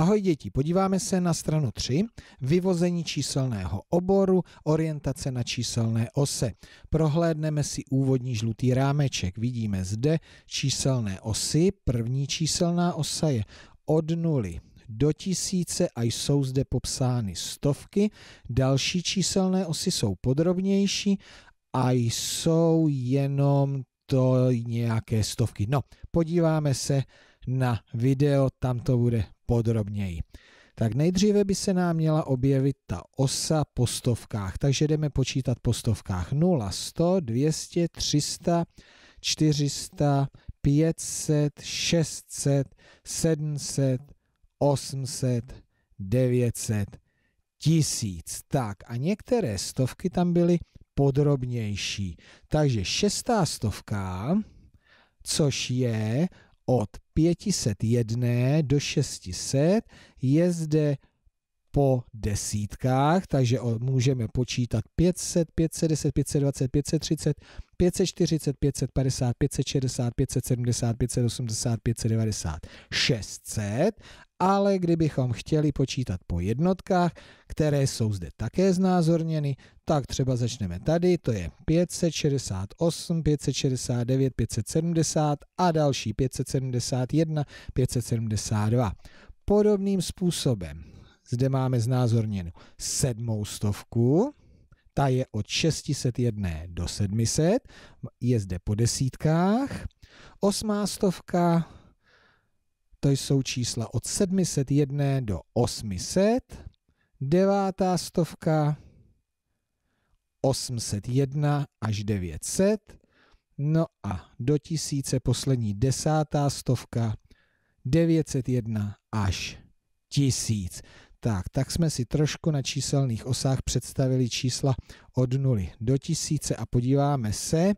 Ahoj děti, podíváme se na stranu 3, vyvození číselného oboru, orientace na číselné ose. Prohlédneme si úvodní žlutý rámeček. Vidíme zde číselné osy, první číselná osa je od nuly do tisíce a jsou zde popsány stovky. Další číselné osy jsou podrobnější a jsou jenom to nějaké stovky. No, podíváme se na video, tam to bude podrobněji. Tak nejdříve by se nám měla objevit ta osa po stovkách, takže jdeme počítat po stovkách 0, 100, 200, 300, 400, 500, 600, 700, 800, 900, 1000. Tak a některé stovky tam byly podrobnější. Takže šestá stovka, což je od 501 do 600 je zde po desítkách, takže můžeme počítat 500, 510, 520, 530, 540, 550, 560, 570, 580, 590, 600 ale kdybychom chtěli počítat po jednotkách, které jsou zde také znázorněny, tak třeba začneme tady, to je 568, 569, 570 a další 571, 572. Podobným způsobem zde máme znázorněnu sedmou stovku, ta je od 601 do 700, je zde po desítkách, osmá stovka to jsou čísla od 701 do 800, devátá stovka 801 až 900, no a do tisíce poslední desátá stovka 901 až 1000. Tak, tak jsme si trošku na číselných osách představili čísla od 0 do 1000 a podíváme se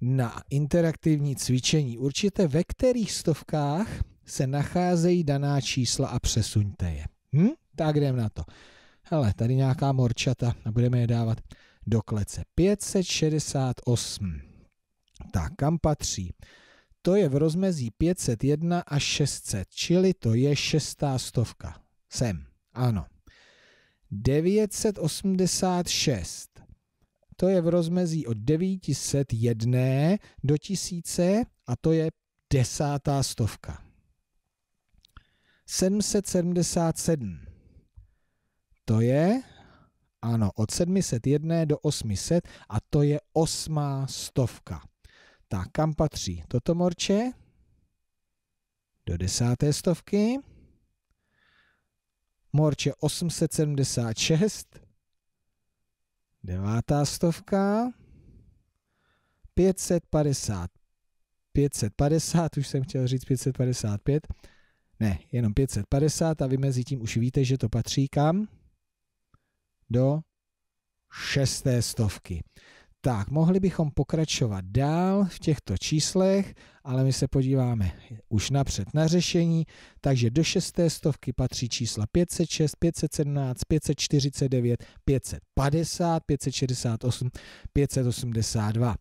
na interaktivní cvičení. Určitě ve kterých stovkách se nacházejí daná čísla a přesuňte je. Hm? Tak jdeme na to. Hele, tady nějaká morčata a budeme je dávat do klece. 568. Tak, kam patří? To je v rozmezí 501 a 600, čili to je šestá stovka. Sem, ano. 986. To je v rozmezí od 901 do 1000 a to je desátá stovka. 777. To je, ano, od 701 do 800 a to je osmá stovka. Tak kam patří toto morče? Do desáté stovky. Morče 876. Devátá stovka. 550. 550, už jsem chtěl říct 555. Ne, jenom 550 a vy mezi tím už víte, že to patří kam? Do šesté stovky. Tak, mohli bychom pokračovat dál v těchto číslech, ale my se podíváme už napřed na řešení. Takže do šesté stovky patří čísla 506, 517, 549, 550, 568, 582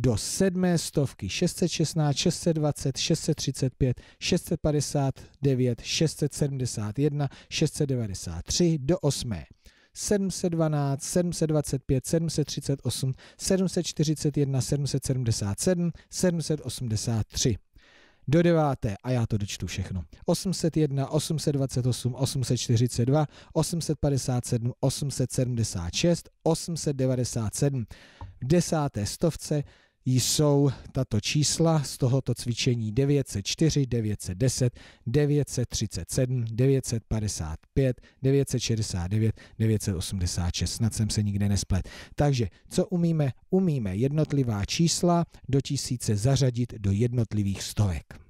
do sedmé stovky 616, 620, 635, 659, 671, 693 do osmé. 712, 725, 738, 741, 777, 783 do deváté a já to dočtu všechno. 801, 828, 842, 857, 876, 897. V desáté stovce jsou tato čísla z tohoto cvičení 904, 910, 937, 955, 969, 986. Snad jsem se nikde nesplet. Takže co umíme? Umíme jednotlivá čísla do tisíce zařadit do jednotlivých stovek.